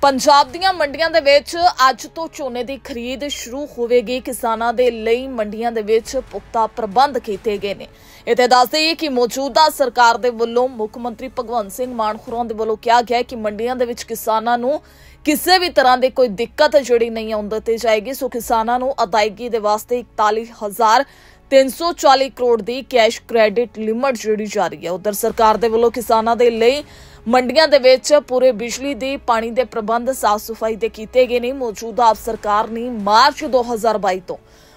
ਪੰਜਾਬ ਦੀਆਂ ਮੰਡੀਆਂ ਦੇ ਵਿੱਚ ਅੱਜ ਤੋਂ ਝੋਨੇ ਦੀ ਖਰੀਦ ਸ਼ੁਰੂ ਹੋਵੇਗੀ ਕਿਸਾਨਾਂ ਦੇ ਲਈ ਮੰਡੀਆਂ ਦੇ ਵਿੱਚ ਪੁਖਤਾ ਪ੍ਰਬੰਧ ਕੀਤੇ ਗਏ ਨੇ ਇਥੇ ਦੱਸ ਦਈਏ ਕਿ ਮੌਜੂਦਾ ਸਰਕਾਰ ਦੇ ਵੱਲੋਂ ਮੁੱਖ ਮੰਤਰੀ ਭਗਵੰਤ ਸਿੰਘ ਮਾਨ ਖੁਰਾਂ ਦੇ ਵੱਲੋਂ ਕਿਹਾ ਗਿਆ ਕਿ ਮੰਡੀਆਂ ਦੇ ਵਿੱਚ ਕਿਸਾਨਾਂ ਨੂੰ ਕਿਸੇ ਵੀ ਤਰ੍ਹਾਂ ਦੀ ਕੋਈ ਦਿੱਕਤ ਜਿਹੜੀ ਨਹੀਂ ਆਉਂਦੀ ਤੇ ਜਾਏਗੀ ਸੋ ਕਿਸਾਨਾਂ ਨੂੰ ਅਦਾਇਗੀ ਦੇ ਵਾਸਤੇ 41000 340 ਕਰੋੜ ਦੀ ਕੈਸ਼ ਕ੍ਰੈਡਿਟ ਲਿਮਟ ਜਿਹੜੀ ਜਾਰੀ ਹੈ ਉਧਰ ਸਰਕਾਰ ਦੇ ਵੱਲੋਂ ਕਿਸਾਨਾਂ ਦੇ ਲਈ ਮੰਡੀਆਂ ਦੇ ਵਿੱਚ ਪੂਰੇ ਬਿਜਲੀ ਦੇ ਪਾਣੀ ਦੇ ਪ੍ਰਬੰਧ ਸਾਫ ਸਫਾਈ ਦੇ ਕੀਤੇ ਗਏ ਨੇ ਮੌਜੂਦਾ ਆਪ ਸਰਕਾਰ ਨੇ ਮਾਰਚ 2022 ਤੋਂ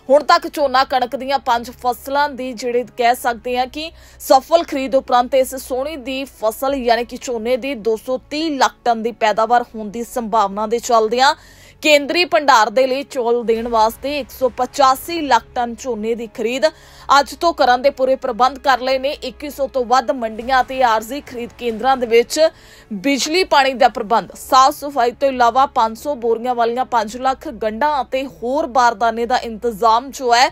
ਹੁਣ ਤੱਕ ਝੋਨਾ ਕਣਕ ਦੀਆਂ ਪੰਜ ਫਸਲਾਂ ਦੀ ਜਿਹੜੇ ਕਹਿ ਸਕਦੇ ਆ ਕਿ ਸਫਲ ਖਰੀਦ ਉਪਰੰਤ ਇਸ ਸੋਹਣੀ ਦੀ ਫਸਲ ਯਾਨੀ ਕਿ ਝੋਨੇ ਦੀ 230 ਲੱਖ ਟਨ ਦੀ ਪੈਦਾਵਾਰ ਹੋਣ ਦੀ ਸੰਭਾਵਨਾ ਦੇ ਚੱਲਦਿਆਂ ਕੇਂਦਰੀ ਭੰਡਾਰ ਦੇ ਲਈ ਚੋਲ ਦੇਣ ਵਾਸਤੇ 185 ਲੱਖ ਟਨ ਝੋਨੇ ਦੀ ਖਰੀਦ ਅੱਜ ਤੋਂ ਕਰਨ ਦੇ ਪੂਰੇ ਪ੍ਰਬੰਧ ਕਰ ਲਏ ਨੇ 2100 ਤੋਂ ਵੱਧ ਮੰਡੀਆਂ ਤੇ ਆਰਜ਼ੀ ਖਰੀਦ ਕੇਂਦਰਾਂ ਦੇ ਵਿੱਚ ਬਿਜਲੀ ਪਾਣੀ ਦਾ ਪ੍ਰਬੰਧ ਸਾਫ ਸਫਾਈ ਤੋਂ ਇਲਾਵਾ 500 ਬੋਰੀਆਂ ਵਾਲੀਆਂ 5 ਲੱਖ ਗੰਡਾਂ ਅਤੇ ਹੋਰ ਬਾਰਦਾਨੇ ਦਾ ਇੰਤਜ਼ਾਮ ਜੋ ਹੈ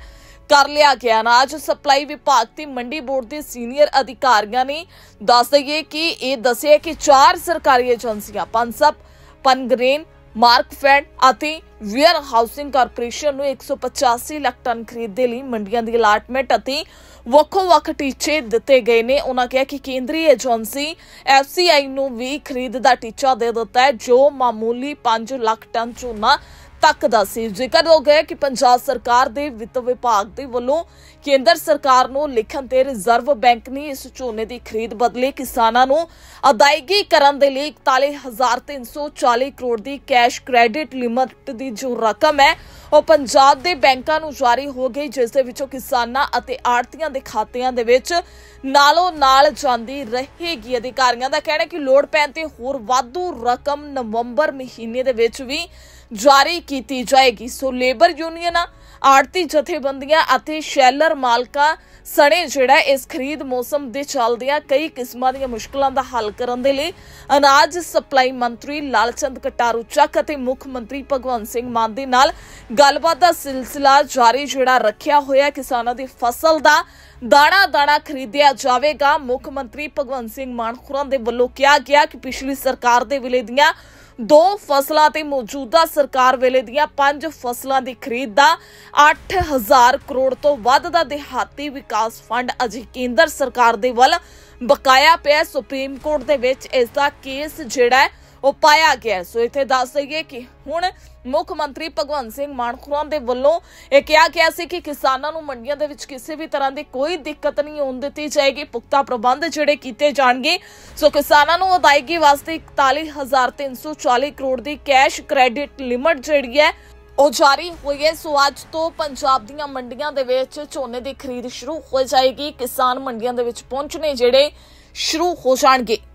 ਕਰ ਲਿਆ ਗਿਆ ਅਨਾਜ ਸਪਲਾਈ ਵਿਭਾਗ ਤੇ ਮੰਡੀ ਬੋਰਡ ਦੇ ਸੀਨੀਅਰ ਅਧਿਕਾਰੀਆਂ ਨੇ ਦੱਸ ਦਈਏ ਕਿ ਇਹ ਦੱਸਿਆ ਕਿ ਚਾਰ ਸਰਕਾਰੀ ਏਜੰਸੀਆਂ ਪੰਸਪ ਪਨਗ੍ਰੇਨ ਮਾਰਕਫੈਡ ਅਤੇ ਵੇਅਰ ਹਾਊਸਿੰਗ ਕਾਰਪੋਰੇਸ਼ਨ ਨੂੰ 185 ਲੱਖ ਟਨ ਖਰੀਦ ਦੇ ਲਈ ਮੰਡੀਆਂ ਦੀ ਅਲਾਟਮੈਂਟ ਅਤੇ ਵੱਖੋ-ਵੱਖ ਟੀਚੇ ਦਿੱਤੇ ਗਏ ਨੇ ਉਹਨਾਂ ਕਿਹਾ ਕਿ ਕੇਂਦਰੀ ਏਜੰਸੀ ਐਫਸੀਆਈ ਨੂੰ ਵੀ ਖਰੀਦ ਦਾ ਟੀਚਾ ਦੇ ਦਿੱਤਾ ਹੈ ਜੋ ਮਾਮੂਲੀ 5 ਲੱਖ ਟਨ ਝੋਨਾ ਤੱਕ ਦਾ ਸੀ ਜ਼ਿਕਰ ਹੋ ਗਿਆ ਕਿ ਪੰਜਾਬ ਸਰਕਾਰ ਦੇ ਵਿੱਤ ਵਿਭਾਗ ਦੇ ਵੱਲੋਂ ਕੇਂਦਰ ਸਰਕਾਰ ਨੂੰ ਲਿਖਣ ਤੇ ਰਿਜ਼ਰਵ ਬੈਂਕ ਨੇ ਇਸ ਝੋਨੇ ਦੀ ਖਰੀਦ ਬਦਲੇ ਕਿਸਾਨਾਂ ਨੂੰ ਅਦਾਇਗੀ ਕਰਨ ਦੇ ਲਈ 41340 ਕਰੋੜ ਦੀ ਕੈਸ਼ ਕ੍ਰੈਡਿਟ ਲਿਮਟ ਦੀ ਜੋ ਰਕਮ ਹੈ ਉਹ ਪੰਜਾਬ ਦੇ ਬੈਂਕਾਂ ਨੂੰ ਜਾਰੀ ਹੋ ਗਈ ਜਿਸ ਦੇ ਵਿੱਚੋਂ ਕਿਸਾਨਾਂ ਅਤੇ ਆੜਤੀਆਂ ਦੇ ਖਾਤਿਆਂ ਦੇ ਵਿੱਚ ਨਾਲੋਂ ਨਾਲ ਜਾਂਦੀ ਰਹੇਗੀ ਅਧਿਕਾਰੀਆਂ ਦਾ ਕਹਿਣਾ ਕਿ ਲੋੜ ਪੈਣ ਤੇ ਹੋਰ ਵਾਧੂ ਰਕਮ ਨਵੰਬਰ ਮਹੀਨੇ ਦੇ ਵਿੱਚ ਵੀ ਜਾਰੀ ਕੀਤੀ ਜਾਏਗੀ ਸੋ ਲੇਬਰ ਯੂਨੀਅਨਾਂ ਆੜਤੀ ਜਥੇਬੰਦੀਆਂ ਅਤੇ ਸ਼ੈਲਰ ਮਾਲਕਾਂ ਸਣੇ ਜਿਹੜਾ ਇਸ ਖਰੀਦ ਮੌਸਮ ਦੇ ਚੱਲਦਿਆਂ ਕਈ ਕਿਸਮਾਂ ਦੀਆਂ ਮੁਸ਼ਕਲਾਂ ਦਾ ਹੱਲ ਕਰਨ ਦੇ ਲਈ ਅਨਾਜ ਸਪਲਾਈ ਮੰਤਰੀ ਲਾਲਚੰਦ ਕਟਾਰੂ ਚੱਕ ਅਤੇ ਮੁੱਖ ਮੰਤਰੀ ਭਗਵੰਤ ਸਿੰਘ ਮਾਨ ਦੇ ਨਾਲ ਗੱਲਬਾਤ ਦਾ ਸਿਲਸਿਲਾ ਜਾਰੀ ਜਿਹੜਾ ਰੱਖਿਆ ਹੋਇਆ ਕਿਸਾਨਾਂ ਦੀ ਫਸਲ ਦਾ ਦਾਣਾ ਦਾਣਾ ਖਰੀਦਿਆ ਜਾਵੇਗਾ ਮੁੱਖ ਮੰਤਰੀ ਭਗਵੰਤ ਸਿੰਘ ਮਾਨ ਖੁਰਾਂ ਦੇ ਵੱਲੋਂ ਕਿਹਾ ਗਿਆ ਕਿ ਪਿਛਲੀ ਸਰਕਾਰ ਦੇ ਵਿਲੇ ਦੀਆਂ ਦੋ ਫਸਲਾਂ ਤੇ ਮੌਜੂਦਾ ਸਰਕਾਰ ਵੇਲੇ ਦੀਆਂ ਪੰਜ ਫਸਲਾਂ ਦੀ ਖਰੀਦ ਦਾ 8000 ਕਰੋੜ ਤੋਂ ਵੱਧ ਦਾ ਦਿਹਾਤੀ ਵਿਕਾਸ ਫੰਡ ਅਜੇ ਕੇਂਦਰ ਸਰਕਾਰ ਦੇ ਵੱਲ ਬਕਾਇਆ ਪਿਆ ਸੁਪਰੀਮ ਕੋਰਟ ਦੇ ਵਿੱਚ ਇਸ ਦਾ ਕੇਸ ਜਿਹੜਾ ਹੈ ਉਹ ਪਾਇਆ ਗਿਆ ਸੋ ਇੱਥੇ ਦੱਸ ਦਈਏ ਕਿ ਹੁਣ ਮੁੱਖ ਮੰਤਰੀ ਭਗਵੰਤ ਸਿੰਘ ਮਾਨ ਖੁਰਾਂ ਦੇ ਵੱਲੋਂ ਇਹ ਕਿਹਾ ਗਿਆ ਸੀ ਕਿ ਕਿਸਾਨਾਂ ਨੂੰ ਮੰਡੀਆਂ ਦੇ ਵਿੱਚ ਕਿਸੇ ਵੀ ਤਰ੍ਹਾਂ ਦੀ ਕੋਈ ਦਿੱਕਤ ਨਹੀਂ ਹੋਣ ਦਿੱਤੀ ਜਾਏਗੀ ਪੁਖਤਾ ਪ੍ਰਬੰਧ ਜਿਹੜੇ ਕੀਤੇ ਜਾਣਗੇ ਸੋ ਕਿਸਾਨਾਂ ਨੂੰ ਅਦਾਇਗੀ ਵਾਸਤੇ 41340 ਕਰੋੜ ਦੀ ਕੈਸ਼ ਕ੍ਰੈਡਿਟ ਲਿਮਟ ਜਿਹੜੀ ਹੈ ਉਹ ਜਾਰੀ ਹੋਈ ਹੈ ਸੋ ਅੱਜ ਤੋਂ ਪੰਜਾਬ ਦੀਆਂ ਮੰਡੀਆਂ ਦੇ ਵਿੱਚ ਝੋਨੇ ਦੀ ਖਰੀਦ ਸ਼ੁਰੂ ਹੋ ਜਾਏਗੀ ਕਿਸਾਨ ਮੰਡੀਆਂ ਦੇ ਵਿੱਚ ਪਹੁੰਚਣੇ ਜਿਹੜੇ ਸ਼ੁਰੂ ਹੋ ਜਾਣਗੇ